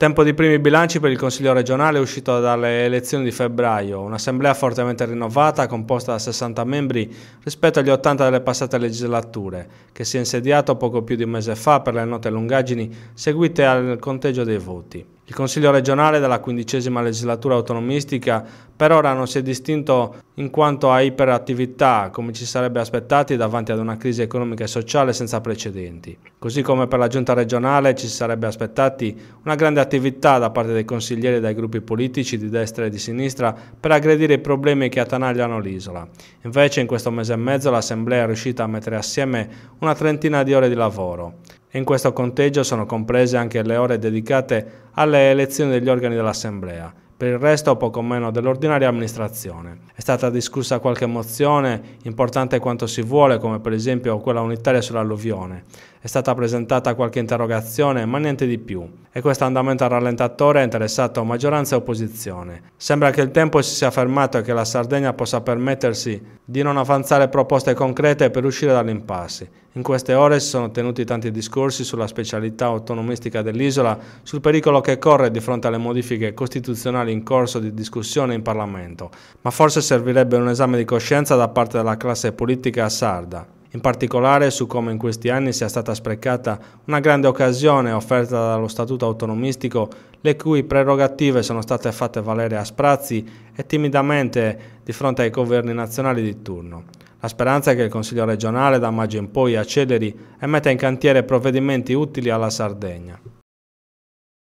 Tempo di primi bilanci per il Consiglio regionale uscito dalle elezioni di febbraio, un'assemblea fortemente rinnovata composta da 60 membri rispetto agli 80 delle passate legislature, che si è insediato poco più di un mese fa per le note lungaggini seguite al conteggio dei voti. Il Consiglio regionale della quindicesima legislatura autonomistica per ora non si è distinto in quanto a iperattività, come ci sarebbe aspettati davanti ad una crisi economica e sociale senza precedenti. Così come per la giunta regionale ci si sarebbe aspettati una grande attività da parte dei consiglieri e dai gruppi politici di destra e di sinistra per aggredire i problemi che attanagliano l'isola. Invece in questo mese e mezzo l'Assemblea è riuscita a mettere assieme una trentina di ore di lavoro. In questo conteggio sono comprese anche le ore dedicate alle elezioni degli organi dell'Assemblea per il resto poco meno dell'ordinaria amministrazione. È stata discussa qualche mozione, importante quanto si vuole, come per esempio quella unitaria sull'alluvione. È stata presentata qualche interrogazione, ma niente di più. E questo andamento al rallentatore ha interessato maggioranza e opposizione. Sembra che il tempo si sia fermato e che la Sardegna possa permettersi di non avanzare proposte concrete per uscire dall'impasse. In queste ore si sono tenuti tanti discorsi sulla specialità autonomistica dell'isola, sul pericolo che corre di fronte alle modifiche costituzionali nazionali in corso di discussione in Parlamento, ma forse servirebbe un esame di coscienza da parte della classe politica sarda, in particolare su come in questi anni sia stata sprecata una grande occasione offerta dallo Statuto autonomistico, le cui prerogative sono state fatte valere a sprazzi e timidamente di fronte ai governi nazionali di turno. La speranza è che il Consiglio regionale da maggio in poi acceleri e metta in cantiere provvedimenti utili alla Sardegna.